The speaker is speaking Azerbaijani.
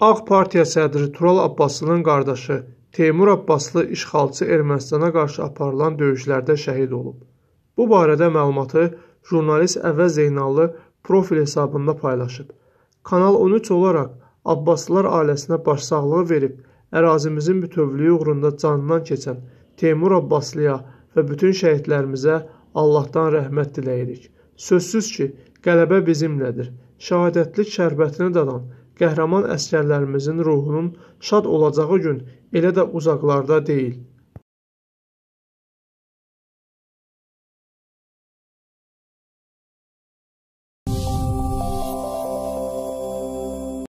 Ağ Partiya sədri Tural Abbaslının qardaşı Teymur Abbaslı işğalçı Ermənistana qarşı aparılan döyüşlərdə şəhid olub. Bu barədə məlumatı jurnalist Əvvəz Zeynallı profil hesabında paylaşıb. Kanal 13 olaraq Abbaslılar ailəsinə başsağlığı verib, ərazimizin bütövlüyü uğrunda canından keçən Teymur Abbaslıya və bütün şəhidlərimizə Allahdan rəhmət diləyirik. Sözsüz ki, qələbə bizimlədir. Şəhadətlik şərbətini dadan qəhrəman əsgərlərimizin ruhunun şad olacağı gün elə də uzaqlarda deyil.